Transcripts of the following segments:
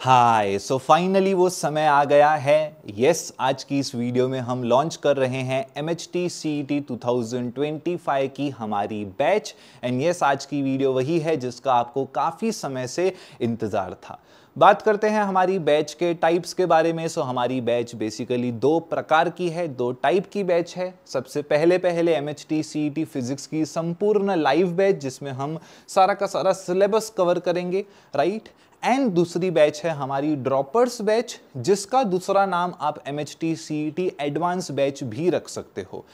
हाय so finally वो समय आ गया है यस yes, आज की इस वीडियो में हम लॉन्च कर रहे हैं M H T C T two की हमारी बैच एंड यस yes, आज की वीडियो वही है जिसका आपको काफ़ी समय से इंतज़ार था बात करते हैं हमारी बैच के टाइप्स के बारे में सो हमारी बैच बेसिकली दो प्रकार की है दो टाइप की बैच है सबसे पहले पहले M H T C T physics की संपूर्ण लाइव बैच जिसमें हम सारा का सारा सिलेबस कवर करेंगे राइट right? एंड दूसरी बैच है हमारी ड्रॉपर्स बैच जिसका दूसरा नाम आप M H T C T advance batch भी रख सकते हो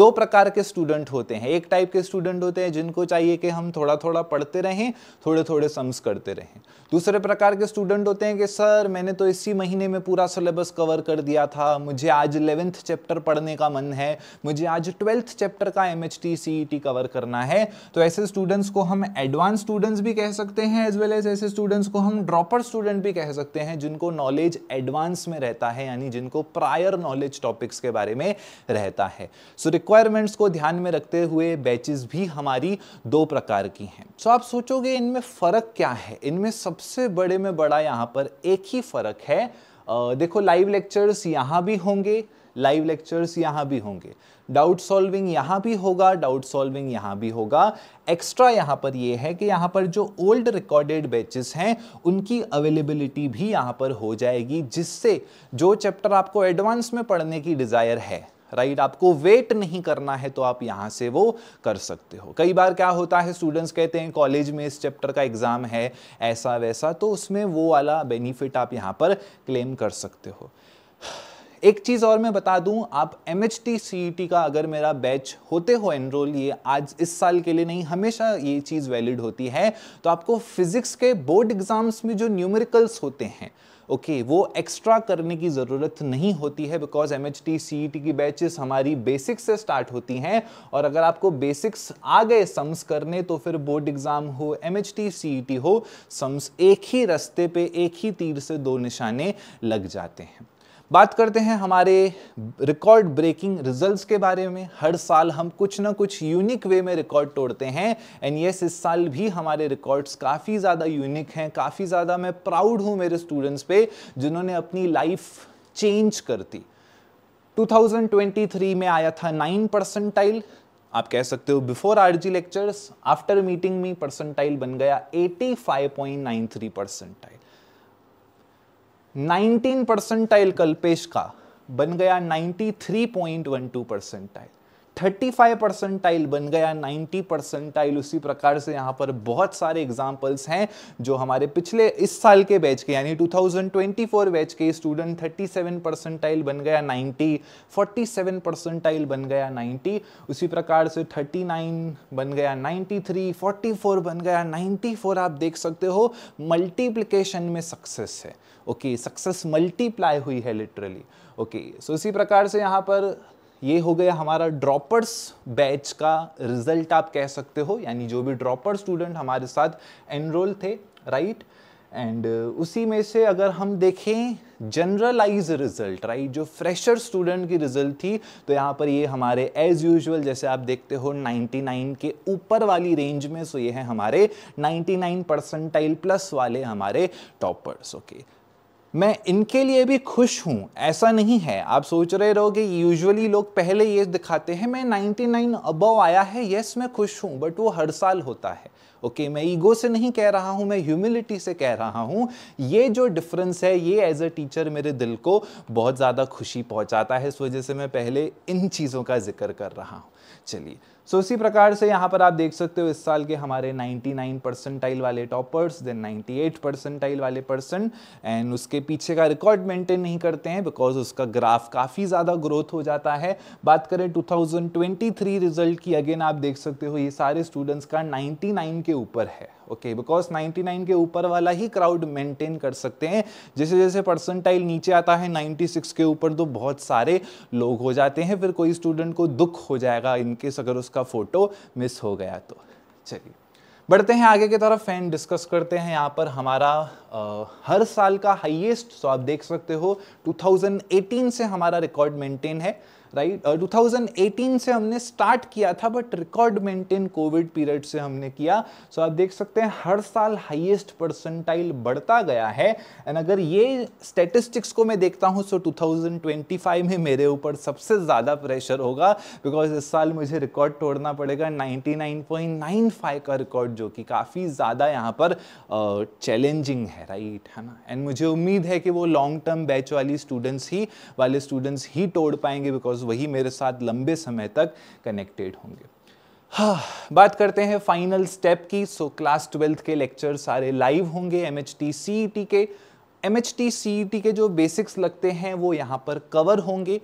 दो प्रकार के स्टूडेंट होते हैं एक टाइप के स्टूडेंट होते हैं जिनको चाहिए कि हम थोड़ा थोड़ा पढ़ते रहें थोड़े थोड़े सम्स करते रहें दूसरे प्रकार के स्टूडेंट होते हैं कि सर मैंने तो इसी महीने में पूरा सिलेबस कवर कर दिया था मुझे आज इलेवेंथ चैप्टर पढ़ने का मन है मुझे आज ट्वेल्थ चैप्टर का M H T C T cover करना है तो ऐसे स्टूडेंट्स को हम एडवांस स्टूडेंट्स भी कह सकते हैं एज वेल एज ऐसे स्टूडेंट्स को हम ड्रॉपर स्टूडेंट भी कह सकते हैं जिनको नॉलेज एडवांस में रहता है यानी जिनको प्रायर नॉलेज टॉपिक्स के बारे में रहता है सो so, रिक्वायरमेंट्स को ध्यान में रखते हुए बैचेस भी हमारी दो प्रकार की हैं सो so, आप सोचोगे इनमें फ़र्क क्या है इनमें सबसे बड़े में बड़ा यहाँ पर एक ही फ़र्क है आ, देखो लाइव लेक्चर्स यहाँ भी होंगे लाइव लेक्चर्स यहाँ भी होंगे डाउट सॉल्विंग यहाँ भी होगा डाउट सॉल्विंग यहाँ भी होगा एक्स्ट्रा यहाँ पर ये है कि यहाँ पर जो ओल्ड रिकॉर्डेड बैचेस हैं उनकी अवेलेबिलिटी भी यहाँ पर हो जाएगी जिससे जो चैप्टर आपको एडवांस में पढ़ने की डिज़ायर है राइट right? आपको वेट नहीं करना है तो आप यहाँ से वो कर सकते हो कई बार क्या होता है स्टूडेंट्स कहते हैं कॉलेज में इस चैप्टर का एग्ज़ाम है ऐसा वैसा तो उसमें वो वाला बेनिफिट आप यहाँ पर क्लेम कर सकते हो एक चीज़ और मैं बता दूं आप M H T T C का अगर मेरा बैच होते हो एनरोल ये आज इस साल के लिए नहीं हमेशा ये चीज़ वैलिड होती है तो आपको फिजिक्स के बोर्ड एग्जाम्स में जो न्यूमेरिकल्स होते हैं ओके okay, वो एक्स्ट्रा करने की ज़रूरत नहीं होती है बिकॉज एम एच की बैचेस हमारी बेसिक्स से स्टार्ट होती हैं और अगर आपको बेसिक्स आ गए सम्स करने तो फिर बोर्ड एग्ज़ाम हो एम एच e हो सम्स एक ही रास्ते पे एक ही तीर से दो निशाने लग जाते हैं बात करते हैं हमारे रिकॉर्ड ब्रेकिंग रिजल्ट्स के बारे में हर साल हम कुछ ना कुछ यूनिक वे में रिकॉर्ड तोड़ते हैं एंड यस इस साल भी हमारे रिकॉर्ड्स काफ़ी ज़्यादा यूनिक हैं काफ़ी ज़्यादा मैं प्राउड हूँ मेरे स्टूडेंट्स पे जिन्होंने अपनी लाइफ चेंज कर दी 2023 में आया था नाइन परसेंटाइल आप कह सकते हो before R lectures after meeting में परसेंटाइल बन गया 85.93 परसेंटाइल 19 परसेंटाइल कल्पेश का बन गया 93.12 परसेंटाइल 35 परसेंटाइल बन गया 90 परसेंटाइल उसी प्रकार से यहाँ पर बहुत सारे एग्जाम्पल्स हैं जो हमारे पिछले इस साल के बैच के यानी 2024 बैच के स्टूडेंट 37 परसेंटाइल बन गया 90 47 परसेंटाइल बन गया 90 उसी प्रकार से 39 बन गया 93 44 बन गया 94 आप देख सकते हो मल्टीप्लीकेशन में सक्सेस है ओके सक्सेस मल्टीप्लाई हुई है लिटरली ओके सो इसी प्रकार से यहाँ पर ये हो गया हमारा ड्रॉपर्स बैच का रिजल्ट आप कह सकते हो यानी जो भी ड्रॉपर स्टूडेंट हमारे साथ एनरोल थे राइट right? एंड uh, उसी में से अगर हम देखें जनरलाइज रिजल्ट राइट जो फ्रेशर स्टूडेंट की रिजल्ट थी तो यहाँ पर ये हमारे एज यूजुअल जैसे आप देखते हो 99 के ऊपर वाली रेंज में सो ये है हमारे 99 परसेंटाइल प्लस वाले हमारे टॉपर्स ओके okay. मैं इनके लिए भी खुश हूँ ऐसा नहीं है आप सोच रहे रहोगे यूजुअली लोग पहले ये दिखाते हैं मैं 99 अबव आया है यस मैं खुश हूँ बट वो हर साल होता है ओके okay, मैं ईगो से नहीं कह रहा हूँ मैं ह्यूमिलिटी से कह रहा हूँ ये जो डिफरेंस है ये एज अ टीचर मेरे दिल को बहुत ज़्यादा खुशी पहुँचाता है इस वजह से मैं पहले इन चीज़ों का जिक्र कर रहा हूँ चलिए सो so, इसी प्रकार से यहाँ पर आप देख सकते हो इस साल के हमारे 99 परसेंटाइल वाले टॉपर्स देन 98 परसेंटाइल वाले पर्सन एंड उसके पीछे का रिकॉर्ड मेंटेन नहीं करते हैं बिकॉज उसका ग्राफ काफ़ी ज़्यादा ग्रोथ हो जाता है बात करें 2023 रिजल्ट की अगेन आप देख सकते हो ये सारे स्टूडेंट्स का 99 के ऊपर है ओके बिकॉज 99 के ऊपर वाला ही क्राउड मेंटेन कर सकते हैं जैसे जैसे परसेंटाइल नीचे आता है 96 के ऊपर तो बहुत सारे लोग हो जाते हैं फिर कोई स्टूडेंट को दुख हो जाएगा इनकेस अगर उसका फ़ोटो मिस हो गया तो चलिए बढ़ते हैं आगे की तरफ फैन डिस्कस करते हैं यहाँ पर हमारा आ, हर साल का हाईएस्ट सो तो आप देख सकते हो 2018 से हमारा रिकॉर्ड मेंटेन है राइट right? uh, 2018 से हमने स्टार्ट किया था but record maintain Covid period से हमने किया सो so आप देख सकते हैं हर साल हाईएस्ट परसेंटाइल बढ़ता गया है एंड अगर ये स्टेटिस्टिक्स को मैं देखता हूँ सो so 2025 में मेरे ऊपर सबसे ज़्यादा प्रेशर होगा बिकॉज इस साल मुझे रिकॉर्ड तोड़ना पड़ेगा फाइव का रिकॉर्ड जो कि काफ़ी ज़्यादा यहाँ पर चैलेंजिंग uh, है राइट right? है ना एंड मुझे उम्मीद है कि वो लॉन्ग टर्म बैच वाली स्टूडेंट्स ही वाले स्टूडेंट्स ही तोड़ पाएंगे बिकॉज वीडियोस वही मेरे साथ लंबे समय तक कनेक्टेड होंगे हाँ बात करते हैं फाइनल स्टेप की सो क्लास ट्वेल्थ के लेक्चर सारे लाइव होंगे M H T C T के M H T C T के जो बेसिक्स लगते हैं वो यहाँ पर कवर होंगे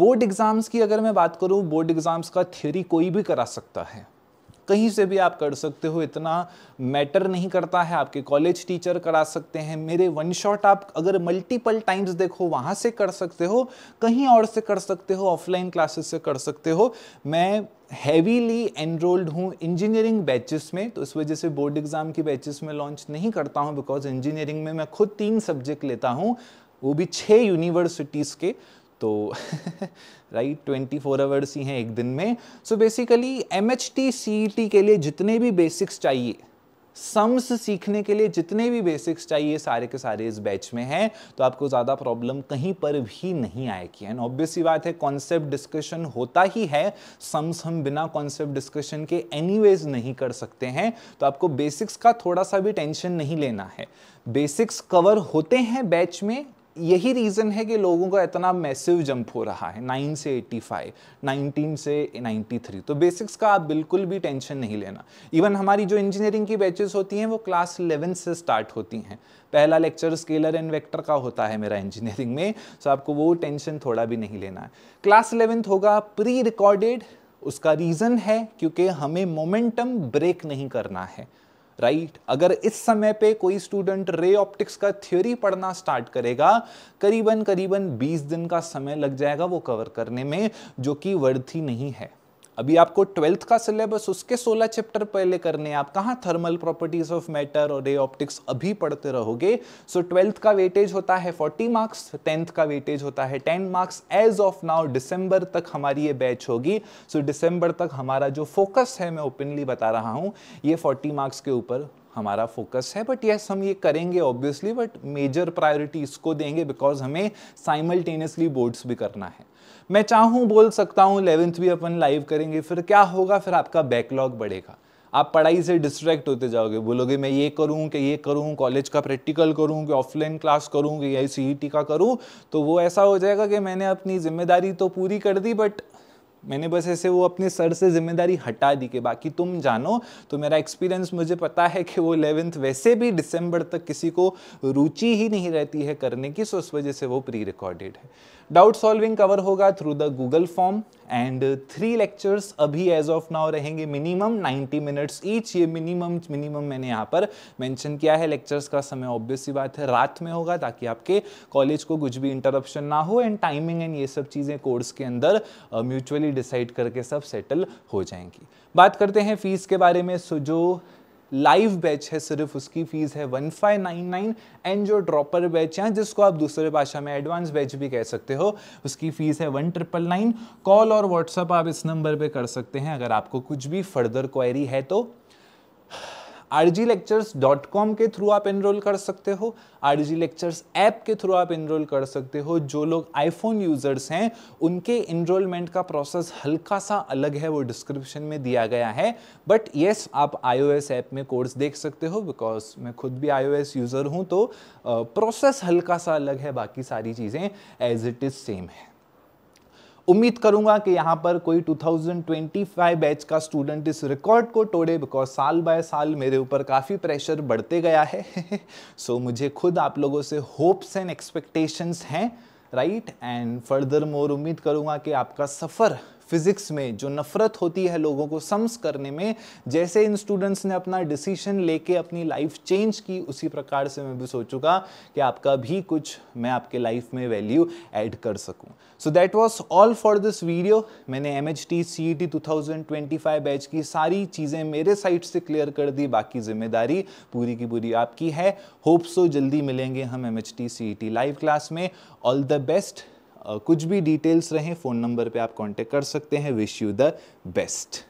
बोर्ड एग्ज़ाम्स की अगर मैं बात करूँ बोर्ड एग्ज़ाम्स का थ्योरी कोई भी करा सकता है कहीं से भी आप कर सकते हो इतना मैटर नहीं करता है आपके कॉलेज टीचर करा सकते हैं मेरे वन शॉट आप अगर मल्टीपल टाइम्स देखो वहां से कर सकते हो कहीं और से कर सकते हो ऑफलाइन क्लासेस से कर सकते हो मैं हैवीली एनरोल्ड हूँ इंजीनियरिंग बैचेस में तो इस वजह से बोर्ड एग्ज़ाम की बैचेस में लॉन्च नहीं करता हूँ बिकॉज इंजीनियरिंग में मैं खुद तीन सब्जेक्ट लेता हूँ वो भी छः यूनिवर्सिटीज़ के तो राइट ट्वेंटी फोर आवर्स ही हैं एक दिन में so basically M H T C T के लिए जितने भी बेसिक्स चाहिए सम्स सीखने के लिए जितने भी बेसिक्स चाहिए सारे के सारे इस बैच में हैं तो आपको ज़्यादा प्रॉब्लम कहीं पर भी नहीं आएगी एंड ऑब्वियस ही बात है कॉन्सेप्ट डिस्कशन होता ही है सम्स हम बिना कॉन्सेप्ट डिस्कशन के एनी नहीं कर सकते हैं तो आपको बेसिक्स का थोड़ा सा भी टेंशन नहीं लेना है बेसिक्स कवर होते हैं बैच में यही रीज़न है कि लोगों का इतना मैसिव जंप हो रहा है नाइन से फाइव नाइनटीन से थ्री तो बेसिक्स का आप बिल्कुल भी टेंशन नहीं लेना इवन हमारी जो इंजीनियरिंग की बैचेस होती हैं वो क्लास इलेवन से स्टार्ट होती हैं पहला लेक्चर स्केलर एंड वेक्टर का होता है मेरा इंजीनियरिंग में सो तो आपको वो टेंशन थोड़ा भी नहीं लेना है क्लास इलेवेंथ होगा प्री रिकॉर्डेड उसका रीज़न है क्योंकि हमें मोमेंटम ब्रेक नहीं करना है राइट right? अगर इस समय पे कोई स्टूडेंट रे ऑप्टिक्स का थ्योरी पढ़ना स्टार्ट करेगा करीबन करीबन 20 दिन का समय लग जाएगा वो कवर करने में जो कि वर्थ ही नहीं है अभी आपको ट्वेल्थ का सिलेबस उसके 16 चैप्टर पहले करने हैं आप कहाँ थर्मल प्रॉपर्टीज ऑफ मैटर और रे ऑप्टिक्स अभी पढ़ते रहोगे सो so, ट्वेल्थ का वेटेज होता है 40 मार्क्स टेंथ का वेटेज होता है 10 marks as of now December तक हमारी ये बैच होगी सो so, डिसंबर तक हमारा जो फोकस है मैं ओपनली बता रहा हूँ ये फोर्टी मार्क्स के ऊपर हमारा फोकस है बट यस हम ये करेंगे ऑब्वियसली बट मेजर प्रायोरिटी इसको देंगे बिकॉज हमें साइमल्टेनियसली बोर्ड्स भी करना है मैं चाहूँ बोल सकता हूँ इलेवेंथ भी अपन लाइव करेंगे फिर क्या होगा फिर आपका बैकलॉग बढ़ेगा आप पढ़ाई से डिस्ट्रैक्ट होते जाओगे बोलोगे मैं ये करूँ कि ये करूँ कॉलेज का प्रैक्टिकल करूँ कि ऑफलाइन क्लास करूँ कि या सी का करूँ तो वो ऐसा हो जाएगा कि मैंने अपनी जिम्मेदारी तो पूरी कर दी बट मैंने बस ऐसे वो अपने सर से जिम्मेदारी हटा दी कि बाकी तुम जानो तो मेरा एक्सपीरियंस मुझे पता है कि वो इलेवेंथ वैसे भी दिसंबर तक किसी को रुचि ही नहीं रहती है करने की सो उस वजह से वो प्री रिकॉर्डेड है डाउट सॉल्विंग कवर होगा through the Google form and three lectures अभी एज ऑफ नाउ रहेंगे मिनिमम 90 मिनट्स ईच ये मिनिमम मिनिमम मैंने यहाँ पर मेंशन किया है लेक्चर्स का समय ऑब्वियस सी बात है रात में होगा ताकि आपके कॉलेज को कुछ भी इंटरप्शन ना हो एंड टाइमिंग एंड ये सब चीज़ें कोर्स के अंदर म्यूचुअली uh, डिसाइड करके सब सेटल हो जाएंगी बात करते हैं फीस के बारे में सो जो लाइव बैच है सिर्फ उसकी फ़ीस है one five nine nine and जो ड्रॉपर बैच है जिसको आप दूसरे भाषा में एडवांस बैच भी कह सकते हो उसकी फ़ीस है वन ट्रिपल नाइन कॉल और व्हाट्सअप आप इस नंबर पर कर सकते हैं अगर आपको कुछ भी फर्दर क्वायरी है तो rglectures.com के थ्रू आप एनरोल कर सकते हो आर जी लेक्चर्स ऐप के थ्रू आप एनरोल कर सकते हो जो लोग आईफोन यूजर्स हैं उनके एनरोलमेंट का प्रोसेस हल्का सा अलग है वो डिस्क्रिप्शन में दिया गया है बट येस yes, आप आईओएस ऐप में कोर्स देख सकते हो बिकॉज मैं खुद भी आईओएस यूज़र हूँ तो प्रोसेस हल्का सा अलग है बाकी सारी चीज़ें एज इट इज़ सेम है उम्मीद करूंगा कि यहाँ पर कोई 2025 बैच का स्टूडेंट इस रिकॉर्ड को तोड़े बिकॉज साल बाय साल मेरे ऊपर काफ़ी प्रेशर बढ़ते गया है सो so, मुझे खुद आप लोगों से होप्स एंड एक्सपेक्टेशंस हैं राइट एंड फर्दर मोर उम्मीद करूंगा कि आपका सफ़र फिजिक्स में जो नफरत होती है लोगों को सम्स करने में जैसे इन स्टूडेंट्स ने अपना डिसीशन लेके अपनी लाइफ चेंज की उसी प्रकार से मैं भी सोचूंगा कि आपका भी कुछ मैं आपके लाइफ में वैल्यू ऐड कर सकूं so that was all for this video मैंने M H T C E T two thousand twenty five batch की सारी चीज़ें मेरे साइड से क्लियर कर दी बाकी जिम्मेदारी पूरी की पूरी आपकी है होप सो जल्दी मिलेंगे हम M H T C E T live class में ऑल द बेस्ट कुछ भी डिटेल्स रहें फ़ोन नंबर पे आप कांटेक्ट कर सकते हैं विश यू द बेस्ट